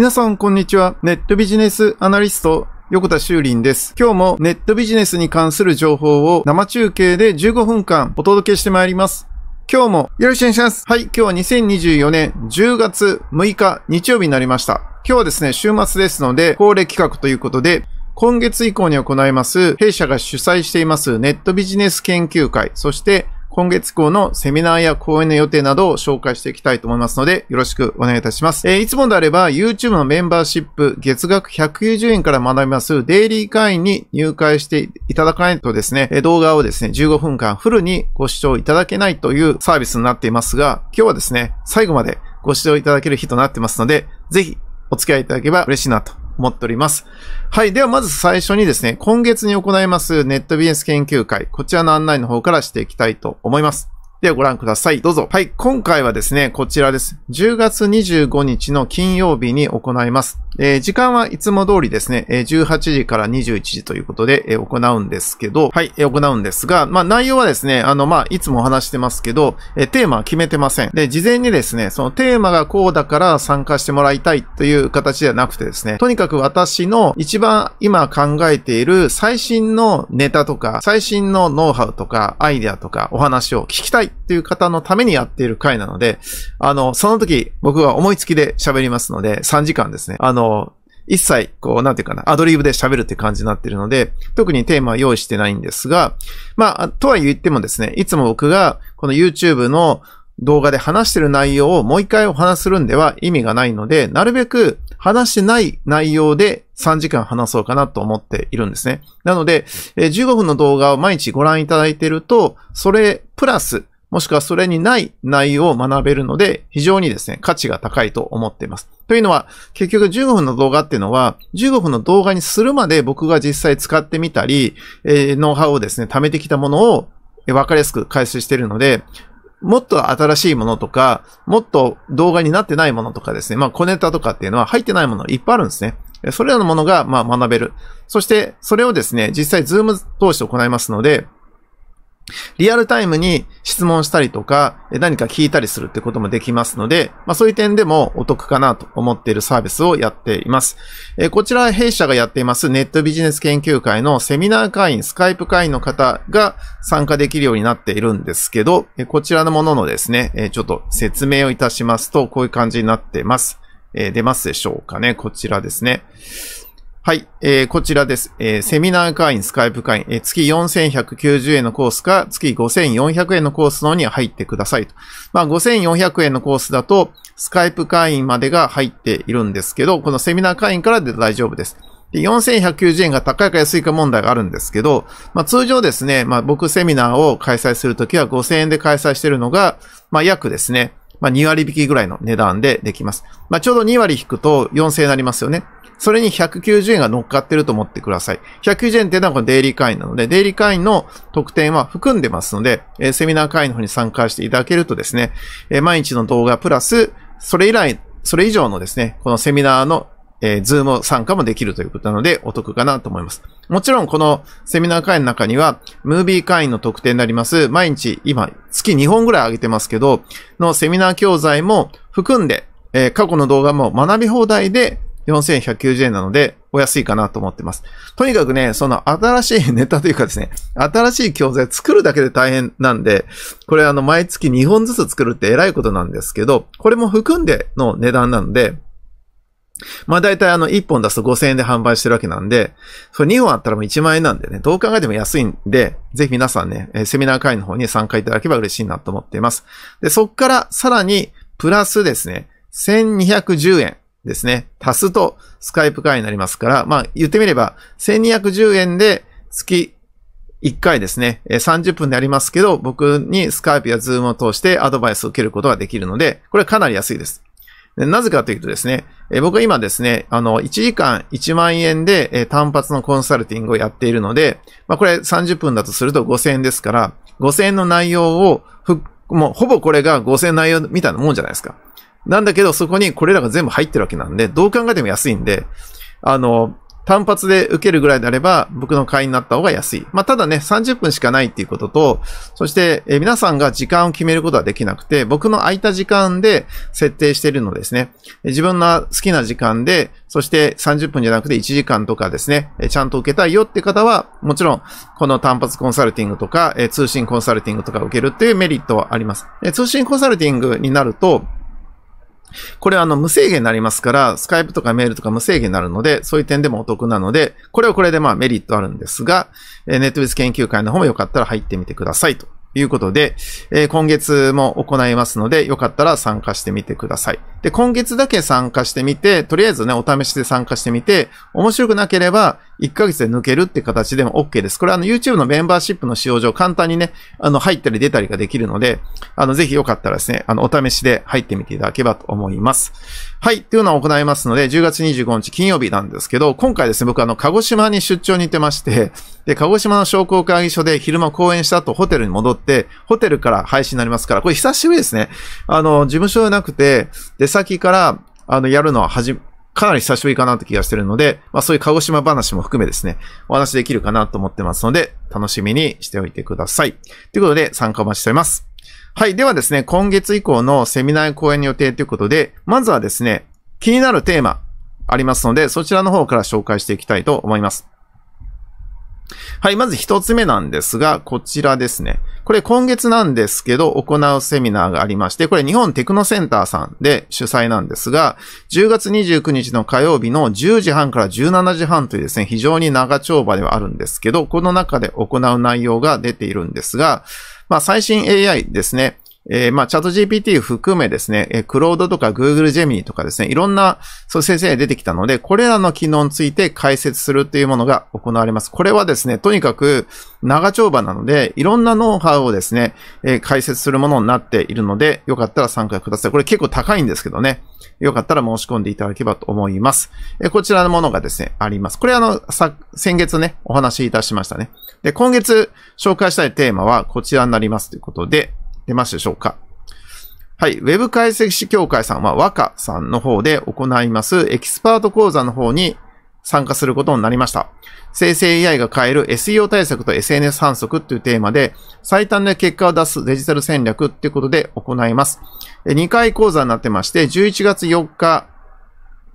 皆さん、こんにちは。ネットビジネスアナリスト、横田修林です。今日もネットビジネスに関する情報を生中継で15分間お届けしてまいります。今日もよろしくお願いします。はい、今日は2024年10月6日日曜日になりました。今日はですね、週末ですので、恒例企画ということで、今月以降に行います、弊社が主催していますネットビジネス研究会、そして今月号のセミナーや講演の予定などを紹介していきたいと思いますので、よろしくお願いいたします。えー、いつもであれば、YouTube のメンバーシップ、月額190円から学びますデイリー会員に入会していただかないとですね、動画をですね、15分間フルにご視聴いただけないというサービスになっていますが、今日はですね、最後までご視聴いただける日となってますので、ぜひお付き合いいただければ嬉しいなと思っております。はい。では、まず最初にですね、今月に行いますネットビジネス研究会、こちらの案内の方からしていきたいと思います。ではご覧ください。どうぞ。はい、今回はですね、こちらです。10月25日の金曜日に行います。えー、時間はいつも通りですね、え18時から21時ということで、え行うんですけど、はい、え行うんですが、まあ内容はですね、あの、まあいつもお話してますけど、えテーマは決めてません。で、事前にですね、そのテーマがこうだから参加してもらいたいという形ではなくてですね、とにかく私の一番今考えている最新のネタとか、最新のノウハウとか、アイデアとか、お話を聞きたいっていう方のためにやっている回なので、あの、その時僕は思いつきで喋りますので、3時間ですね。あの、一切、こう、なんていうかな、アドリブで喋るって感じになってるので、特にテーマ用意してないんですが、まあ、とは言ってもですね、いつも僕が、この YouTube の動画で話してる内容をもう一回お話するんでは意味がないので、なるべく話してない内容で3時間話そうかなと思っているんですね。なので、15分の動画を毎日ご覧いただいていると、それプラスもしくはそれにない内容を学べるので、非常にですね、価値が高いと思っています。というのは、結局15分の動画っていうのは、15分の動画にするまで僕が実際使ってみたり、えー、ノウハウをですね、貯めてきたものを分かりやすく解説しているので、もっと新しいものとか、もっと動画になってないものとかですね、まあ小ネタとかっていうのは入ってないものいっぱいあるんですね。それらのものが、まあ学べる。そして、それをですね、実際ズーム通して行いますので、リアルタイムに質問したりとか、何か聞いたりするってこともできますので、まあそういう点でもお得かなと思っているサービスをやっています。えこちら弊社がやっていますネットビジネス研究会のセミナー会員、スカイプ会員の方が参加できるようになっているんですけど、えこちらのもののですね、えちょっと説明をいたしますと、こういう感じになってます。え出ますでしょうかね。こちらですね。はい、えー、こちらです。えー、セミナー会員、スカイプ会員、えー、月4190円のコースか、月5400円のコースのに入ってくださいと。まあ、5400円のコースだと、スカイプ会員までが入っているんですけど、このセミナー会員からで大丈夫です。で4190円が高いか安いか問題があるんですけど、まあ、通常ですね、まあ、僕セミナーを開催するときは5000円で開催しているのが、まあ、約ですね、まあ、2割引きぐらいの値段でできます。まあ、ちょうど2割引くと4000円になりますよね。それに190円が乗っかってると思ってください。190円っていうのはこのデイリー会員なので、デイリー会員の特典は含んでますので、えセミナー会員の方に参加していただけるとですね、え毎日の動画プラス、それ以来、それ以上のですね、このセミナーのえー、ズーム参加もできるということなのでお得かなと思います。もちろんこのセミナー会員の中には、ムービー会員の特典になります。毎日今、月2本ぐらい上げてますけど、のセミナー教材も含んで、えー、過去の動画も学び放題で4190円なので、お安いかなと思ってます。とにかくね、その新しいネタというかですね、新しい教材作るだけで大変なんで、これあの、毎月2本ずつ作るって偉いことなんですけど、これも含んでの値段なので、まあ大体あの1本出すと5000円で販売してるわけなんで、それ2本あったらもう1万円なんでね、どう考えても安いんで、ぜひ皆さんね、セミナー会の方に参加いただけば嬉しいなと思っています。で、そっからさらに、プラスですね、1210円。ですね、足すとスカイプ会になりますから、まあ言ってみれば1210円で月1回ですね、30分でありますけど、僕にスカイプやズームを通してアドバイスを受けることができるので、これはかなり安いです。なぜかというとですね、僕は今ですね、あの、1時間1万円で単発のコンサルティングをやっているので、まあこれ30分だとすると5000円ですから、5000円の内容を、もうほぼこれが5000円内容みたいなもんじゃないですか。なんだけど、そこにこれらが全部入ってるわけなんで、どう考えても安いんで、あの、単発で受けるぐらいであれば、僕の会員になった方が安い。まあ、ただね、30分しかないっていうことと、そして、え皆さんが時間を決めることはできなくて、僕の空いた時間で設定しているのですね。自分の好きな時間で、そして30分じゃなくて1時間とかですね、ちゃんと受けたいよって方は、もちろん、この単発コンサルティングとか、通信コンサルティングとか受けるっていうメリットはあります。通信コンサルティングになると、これあの無制限になりますから、スカイプとかメールとか無制限になるので、そういう点でもお得なので、これはこれでまあメリットあるんですが、ネットィズ研究会の方もよかったら入ってみてくださいということで、え今月も行いますので、よかったら参加してみてください。で、今月だけ参加してみて、とりあえずね、お試しで参加してみて、面白くなければ、1ヶ月で抜けるって形でも OK です。これあの、YouTube のメンバーシップの使用上、簡単にね、あの、入ったり出たりができるので、あの、ぜひよかったらですね、あの、お試しで入ってみていただければと思います。はい、っていうのを行いますので、10月25日金曜日なんですけど、今回ですね、僕あの、鹿児島に出張に行ってまして、で、鹿児島の商工会議所で昼間講演した後、ホテルに戻って、ホテルから配信になりますから、これ久しぶりですね。あの、事務所じゃなくて、で先から、あの、やるのははじ、かなり久しぶりかなって気がしてるので、まあそういう鹿児島話も含めですね、お話できるかなと思ってますので、楽しみにしておいてください。ということで、参加お待ちしております。はい。ではですね、今月以降のセミナー講演予定ということで、まずはですね、気になるテーマありますので、そちらの方から紹介していきたいと思います。はい、まず一つ目なんですが、こちらですね。これ今月なんですけど、行うセミナーがありまして、これ日本テクノセンターさんで主催なんですが、10月29日の火曜日の10時半から17時半というですね、非常に長丁場ではあるんですけど、この中で行う内容が出ているんですが、まあ、最新 AI ですね。えー、まあ、チャット GPT 含めですね、えー、クロードとか Google ジェミニとかですね、いろんな、そう先生が出てきたので、これらの機能について解説するというものが行われます。これはですね、とにかく長丁場なので、いろんなノウハウをですね、えー、解説するものになっているので、よかったら参加ください。これ結構高いんですけどね、よかったら申し込んでいただければと思います。えー、こちらのものがですね、あります。これあの、さ、先月ね、お話しいたしましたね。で、今月紹介したいテーマはこちらになりますということで、出ますでしょうかはい。ウェブ解析士協会さんは和歌さんの方で行いますエキスパート講座の方に参加することになりました。生成 AI が変える SEO 対策と SNS 反則というテーマで最短で結果を出すデジタル戦略ということで行います。2回講座になってまして、11月4日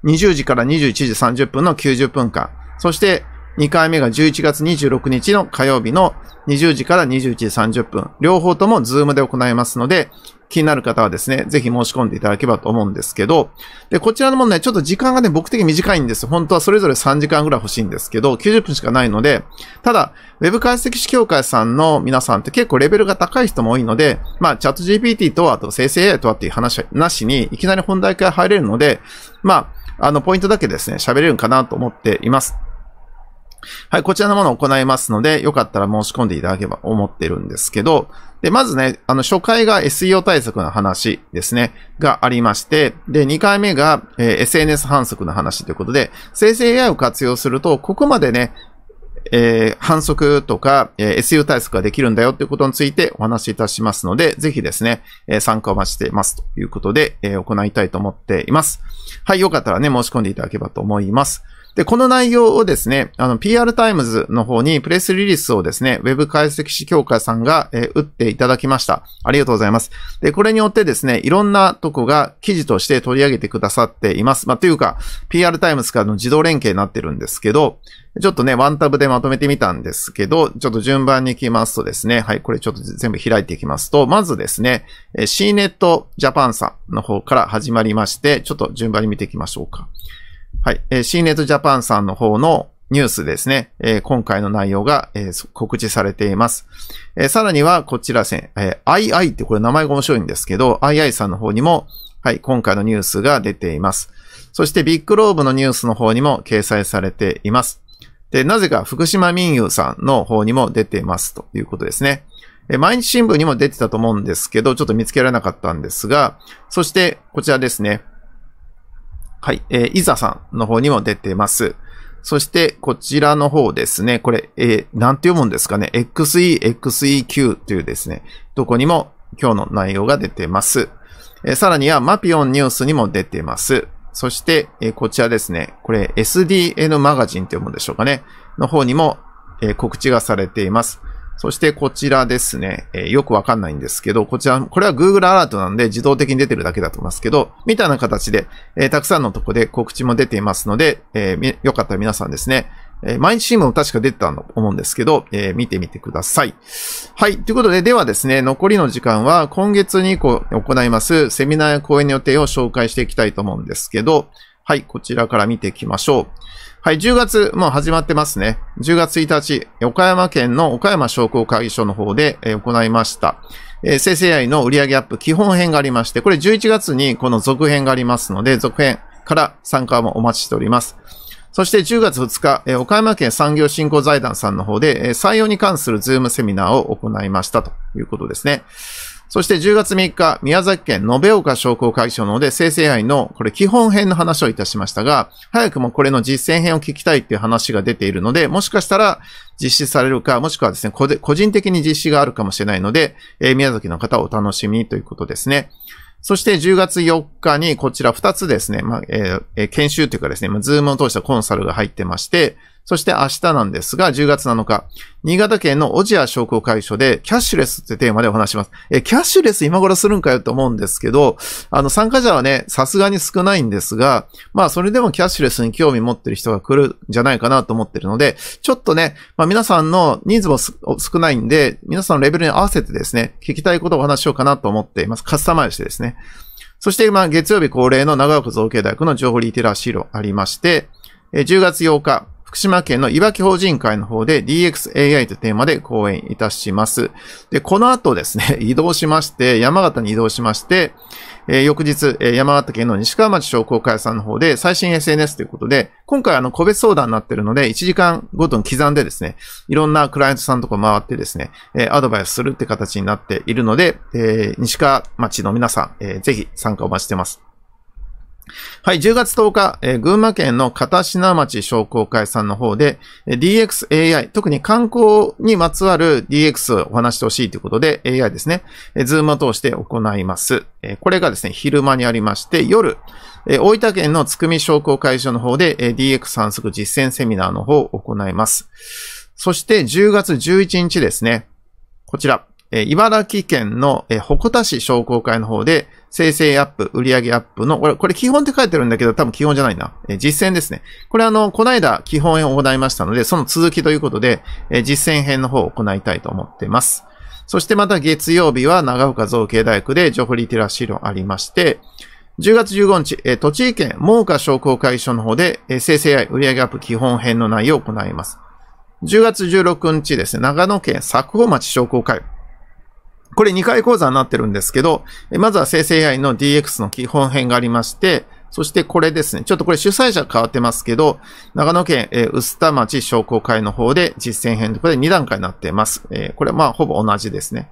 20時から21時30分の90分間、そして2回目が11月26日の火曜日の20時から21時30分。両方ともズームで行いますので、気になる方はですね、ぜひ申し込んでいただければと思うんですけど、で、こちらのもね、ちょっと時間がね、僕的に短いんです。本当はそれぞれ3時間ぐらい欲しいんですけど、90分しかないので、ただ、Web 解析士協会さんの皆さんって結構レベルが高い人も多いので、まあ、チャット GPT とは、あと生成 AI とはっていう話なしに、いきなり本題から入れるので、まあ、あの、ポイントだけですね、喋れるかなと思っています。はい、こちらのものを行いますので、よかったら申し込んでいただければ思ってるんですけど、で、まずね、あの、初回が SEO 対策の話ですね、がありまして、で、2回目が、え SNS 反則の話ということで、生成 AI を活用すると、ここまでね、えー、反則とか、えー、SU 対策ができるんだよということについてお話しいたしますので、ぜひですね、えー、参加を待ちていますということで、えー、行いたいと思っています。はい、よかったらね、申し込んでいただければと思います。で、この内容をですね、あの、PR タイムズの方にプレスリリースをですね、Web 解析士協会さんが、えー、打っていただきました。ありがとうございます。で、これによってですね、いろんなとこが記事として取り上げてくださっています。まあ、というか、PR タイムズからの自動連携になってるんですけど、ちょっとね、ワンタブでまとめてみたんですけど、ちょっと順番に行きますとですね、はい、これちょっと全部開いていきますと、まずですね、CNET Japan さんの方から始まりまして、ちょっと順番に見ていきましょうか。はい。えー、シーネットジャパンさんの方のニュースですね。えー、今回の内容が、えー、告知されています。えー、さらには、こちらせん、えー、II ってこれ名前が面白いんですけど、II さんの方にも、はい、今回のニュースが出ています。そして、ビッグローブのニュースの方にも掲載されています。で、なぜか福島民友さんの方にも出ていますということですね。えー、毎日新聞にも出てたと思うんですけど、ちょっと見つけられなかったんですが、そして、こちらですね。はい。えー、いざさんの方にも出てます。そして、こちらの方ですね。これ、えー、なんて読むんですかね。XEXEQ というですね、どこにも今日の内容が出てます。えー、さらには、マピオンニュースにも出てます。そして、えー、こちらですね。これ、SDN マガジンと読むんでしょうかね。の方にも、え告知がされています。そしてこちらですね、えー、よくわかんないんですけど、こちら、これは Google アラートなんで自動的に出てるだけだと思いますけど、みたいな形で、えー、たくさんのとこで告知も出ていますので、えー、よかったら皆さんですね、え毎日新聞確か出てたと思うんですけど、えー、見てみてください。はい。ということで、ではですね、残りの時間は今月に行いますセミナーや講演の予定を紹介していきたいと思うんですけど、はい、こちらから見ていきましょう。はい、10月、もう始まってますね。10月1日、岡山県の岡山商工会議所の方で行いました。えー、生成 AI の売上アップ基本編がありまして、これ11月にこの続編がありますので、続編から参加もお待ちしております。そして10月2日、えー、岡山県産業振興財団さんの方で、えー、採用に関するズームセミナーを行いましたということですね。そして10月3日、宮崎県延岡商工会所ので生成愛のこれ基本編の話をいたしましたが、早くもこれの実践編を聞きたいっていう話が出ているので、もしかしたら実施されるか、もしくはですね、個人的に実施があるかもしれないので、えー、宮崎の方お楽しみということですね。そして10月4日にこちら2つですね、まあ、えー、研修というかですね、ズームを通したコンサルが入ってまして、そして明日なんですが、10月7日、新潟県のオジア商工会所で、キャッシュレスってテーマでお話します。え、キャッシュレス今頃するんかよと思うんですけど、あの、参加者はね、さすがに少ないんですが、まあ、それでもキャッシュレスに興味持ってる人が来るんじゃないかなと思ってるので、ちょっとね、まあ、皆さんのニーズも少ないんで、皆さんのレベルに合わせてですね、聞きたいことをお話ししようかなと思っています。カスタマイズしてですね。そして、まあ、月曜日恒例の長岡造形大学の情報リテラシーロありまして、10月8日、福島県のいわき法人会の方で DXAI というテーマで講演いたします。で、この後ですね、移動しまして、山形に移動しまして、えー、翌日、えー、山形県の西川町商工会さんの方で最新 SNS ということで、今回あの個別相談になってるので、1時間ごとに刻んでですね、いろんなクライアントさんとか回ってですね、えー、アドバイスするって形になっているので、えー、西川町の皆さん、えー、ぜひ参加お待ちしてます。はい、10月10日、えー、群馬県の片品町商工会さんの方で、えー、DXAI、特に観光にまつわる DX をお話してほしいということで、AI ですね、えー、ズームを通して行います。えー、これがですね、昼間にありまして、夜、えー、大分県のつくみ商工会所の方で、えー、DX 散策実践セミナーの方を行います。そして10月11日ですね、こちら、え茨城県の、え鉾田市商工会の方で、生成アップ、売上アップの、これ、これ基本って書いてるんだけど、多分基本じゃないな。え実践ですね。これあの、この間基本編を行いましたので、その続きということで、え実践編の方を行いたいと思ってます。そしてまた月曜日は長岡造形大学でジョフリテラシーありまして、10月15日、え栃木県猛火商工会所の方で、え生成 AI 売上アップ基本編の内容を行います。10月16日ですね、長野県佐久穂町商工会。これ2回講座になってるんですけど、まずは生成 AI の DX の基本編がありまして、そしてこれですね。ちょっとこれ主催者変わってますけど、長野県、薄田町商工会の方で実践編とこれ2段階になってます。これはまあほぼ同じですね。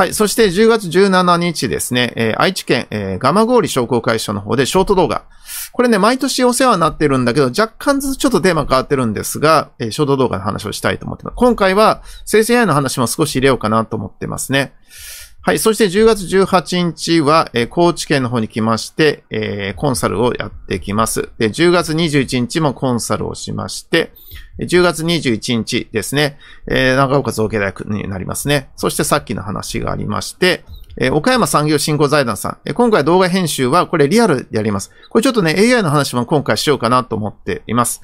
はい。そして10月17日ですね、えー、愛知県、えー、蒲郡商工会所の方でショート動画。これね、毎年お世話になってるんだけど、若干ずつちょっとテーマ変わってるんですが、えー、ショート動画の話をしたいと思ってます。今回は生成 AI の話も少し入れようかなと思ってますね。はい。そして10月18日は、えー、高知県の方に来まして、えー、コンサルをやってきます。で、10月21日もコンサルをしまして、10月21日ですね、えー、長岡造形大学になりますね。そしてさっきの話がありまして、え岡山産業振興財団さん、え今回動画編集はこれリアルでやります。これちょっとね、AI の話も今回しようかなと思っています。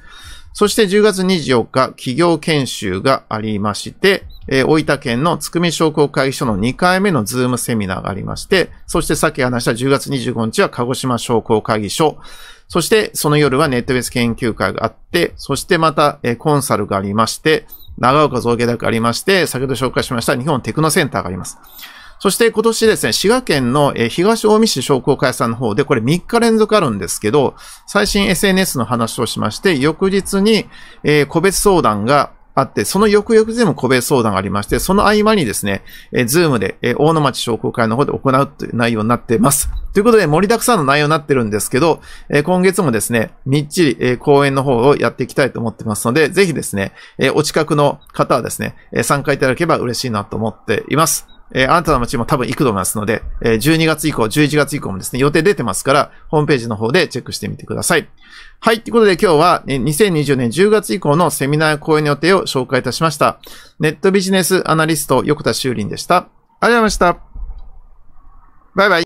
そして10月24日、企業研修がありまして、えー、大分県のつくみ商工会議所の2回目のズームセミナーがありまして、そしてさっき話した10月25日は鹿児島商工会議所、そしてその夜はネットベース研究会があって、そしてまた、えー、コンサルがありまして、長岡造形大学ありまして、先ほど紹介しました日本テクノセンターがあります。そして今年ですね、滋賀県の東大見市商工会さんの方で、これ3日連続あるんですけど、最新 SNS の話をしまして、翌日に個別相談があって、その翌々日も個別相談がありまして、その合間にですね、ズームで、大野町商工会の方で行うという内容になっています。ということで、盛りだくさんの内容になってるんですけど、今月もですね、みっちり、講演の方をやっていきたいと思ってますので、ぜひですね、お近くの方はですね、参加いただければ嬉しいなと思っています。えー、あなたの街も多分行くと思いますので、えー、12月以降、11月以降もですね、予定出てますから、ホームページの方でチェックしてみてください。はい。ということで今日は、え2020年10月以降のセミナー講演予定を紹介いたしました。ネットビジネスアナリスト、横田修林でした。ありがとうございました。バイバイ。